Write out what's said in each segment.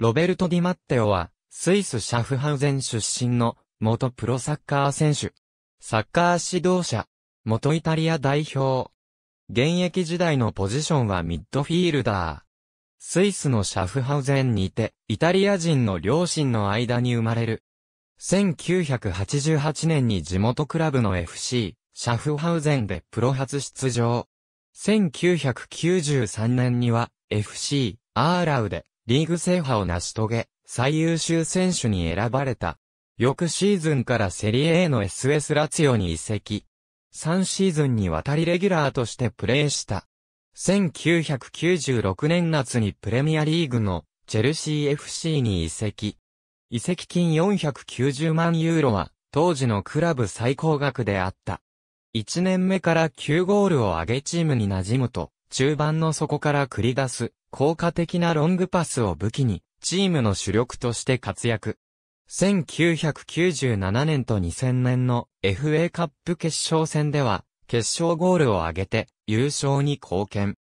ロベルト・ディマッテオは、スイス・シャフハウゼン出身の、元プロサッカー選手。サッカー指導者。元イタリア代表。現役時代のポジションはミッドフィールダー。スイスのシャフハウゼンにて、イタリア人の両親の間に生まれる。1988年に地元クラブの FC、シャフハウゼンでプロ初出場。1993年には FC、アーラウでリーグ制覇を成し遂げ、最優秀選手に選ばれた。翌シーズンからセリエ A の SS ラツィオに移籍。3シーズンにわたりレギュラーとしてプレーした。1996年夏にプレミアリーグのチェルシー FC に移籍。移籍金490万ユーロは当時のクラブ最高額であった。1年目から9ゴールを上げチームに馴染むと、中盤の底から繰り出す効果的なロングパスを武器に、チームの主力として活躍。1997年と2000年の FA カップ決勝戦では、決勝ゴールを挙げて優勝に貢献。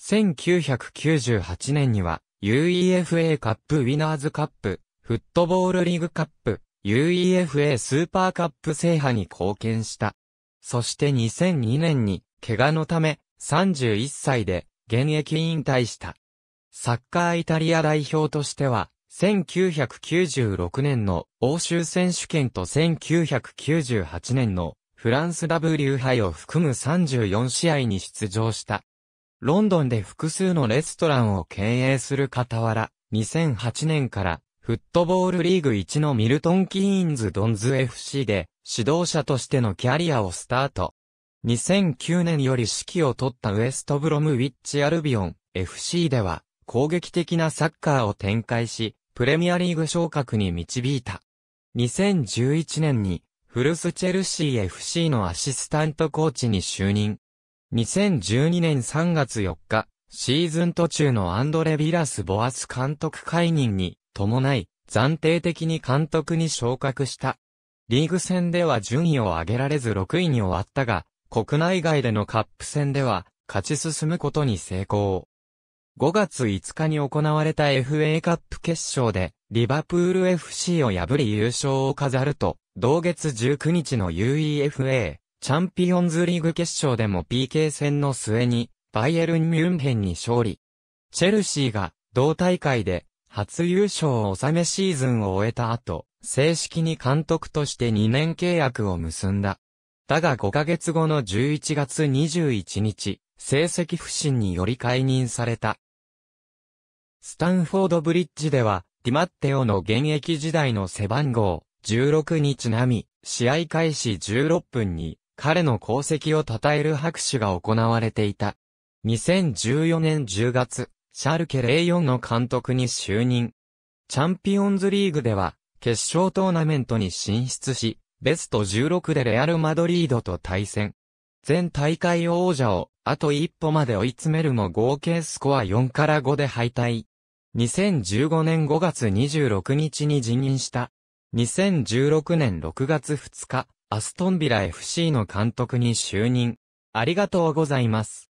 1998年には UEFA カップウィナーズカップ、フットボールリーグカップ、UEFA スーパーカップ制覇に貢献した。そして2002年に怪我のため31歳で現役引退した。サッカーイタリア代表としては、1996年の欧州選手権と1998年のフランス W 杯を含む34試合に出場した。ロンドンで複数のレストランを経営する傍ら、2008年からフットボールリーグ1のミルトン・キーンズ・ドンズ FC で指導者としてのキャリアをスタート。2009年より指揮を取ったウエストブロムウィッチ・アルビオン FC では攻撃的なサッカーを展開し、プレミアリーグ昇格に導いた。2011年に、フルスチェルシー FC のアシスタントコーチに就任。2012年3月4日、シーズン途中のアンドレ・ビラス・ボアス監督解任に伴い、暫定的に監督に昇格した。リーグ戦では順位を上げられず6位に終わったが、国内外でのカップ戦では勝ち進むことに成功。5月5日に行われた FA カップ決勝で、リバプール FC を破り優勝を飾ると、同月19日の UEFA チャンピオンズリーグ決勝でも PK 戦の末に、バイエルン・ミュンヘンに勝利。チェルシーが、同大会で、初優勝を収めシーズンを終えた後、正式に監督として2年契約を結んだ。だが5ヶ月後の11月21日、成績不振により解任された。スタンフォードブリッジでは、ディマッテオの現役時代の背番号16にちなみ、試合開始16分に彼の功績を称える拍手が行われていた。2014年10月、シャルケ04の監督に就任。チャンピオンズリーグでは、決勝トーナメントに進出し、ベスト16でレアル・マドリードと対戦。全大会王者をあと一歩まで追い詰めるも合計スコア4から5で敗退。2015年5月26日に辞任した。2016年6月2日、アストンビラ FC の監督に就任。ありがとうございます。